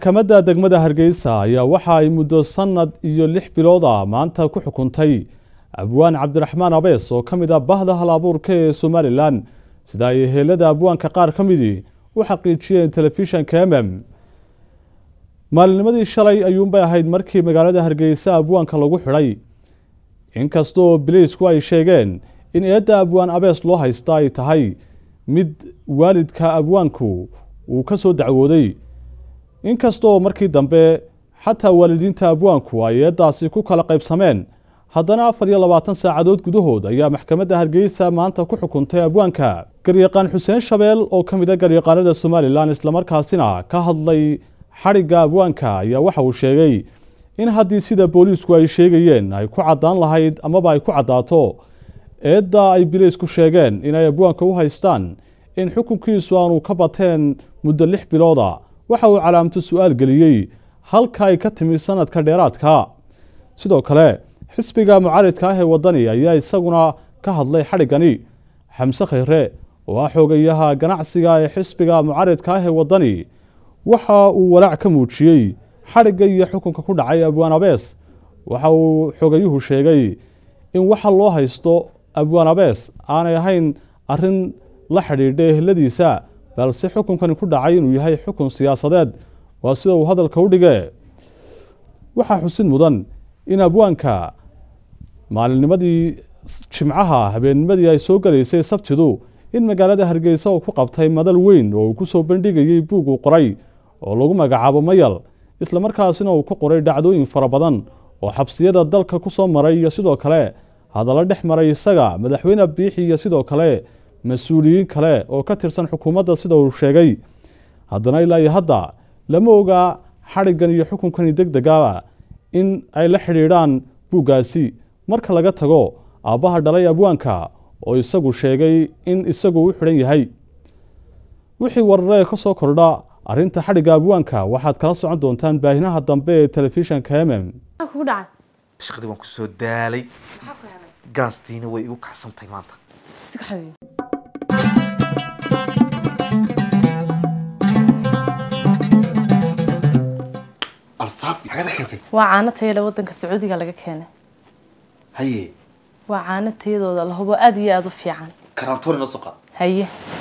maxkamadda degmada hargeysa ayaa waxa ay muddo sannad iyo lix bilood ah maanta ku xukuntay abwaan cabdiraxmaan abees oo ka mid a ah bahda halabuurka ee somalilan sida ay ehelada abwaanka qaar ka midii u xaqiijiyeen telefishanka m maalinimadii shalay ayuunbay ahayd markii magaalada hargeysa abwaanka lagu xidhay inkastoo biliisku ay sheegeen in eedda abwaan abees loo haysta ay tahay mid waalidka abwaanku uu ka soo dacwooday inkastoo markii dambe xataa waalidiinta abwaanku ay eeddaasi ku kala qaybsameen haddana afar iyo labaatan saacadood gudahood ayaa maxkamadda hargeysa maanta ku xukuntay abwaanka garyaqaan xuseen shabeel oo ka mid a ah garyaqaanada somalilan islamarkaasina ka hadlay xadhigga abwaanka ayaa waxa uu sheegay in haddii sida booliisku ay sheegayeen ay ku caddaan lahayd amaba ay ku caddaato eedda ay bilaysku sheegeen inay abwaanka u haystaan in xukunkiisu aanu ka bateen muddo lix bilooda waxa uu calaamto su-aal geliyey halka ay ka timi sannadka dheeraadka sidoo kale xisbiga mucaaridka ah ee waddani ayaa isaguna ka hadlay xadhiggani xamse khayre oo ah xoogayaha ganacsiga ee xisbiga mucaaridka ah ee waddani waxa uu walaac ka muujiyey xadhigga iyo xukunka ku dhacay abwaan abees waxa uu xoogayuhu sheegay in waxa loo haysto abwaan abees aanay ahayn arrin la xidhiidha ehladiisa balse xukunkani ku dhacay inuu yahay xukun siyaasadeed waa sida uu hadalka u dhige waxaa xusin mudan in abwaanka maalinnimadii jimcaha habeennimadii ay soo gelaysay sabtidu in magaalada hargeysa uu ku qabtay madal weyn oo uu ku soo bandhigayey buug uu qoray oo lagu magacaabo mayal isla markaasina uu ku qoray dhacdooyin fara badan oo xabsiyada dalka ku soo maray iyo sidoo kale hadallo dhex maray isaga madaxweyne biixi iyo sidoo kale mas-uuliyiin kale oo ka tirsan xukuumadda sida uu sheegay haddana ilaa iyo hadda lama ogaa xadhiggan iyo xukunkani deg degaba ah in ay la xidhiidhaan buuggaasi marka laga tago aabbaha dhalay abwaanka oo isagu sheegay in isagu u xidhan yahay wixii wararee ka soo kordha arrinta xadhigga abwaanka waxaad kala socon doontaan baahinaha dambe ee telefishanka mm shaqadii waan ku soo daalay gaastiina way igu kacsantahay maanta waa caano tayale wadanka sacuudiga laga keenay haye waa caano tayadooda la hubo aad iyo aada u fiican karantoon inoo soo qaad haye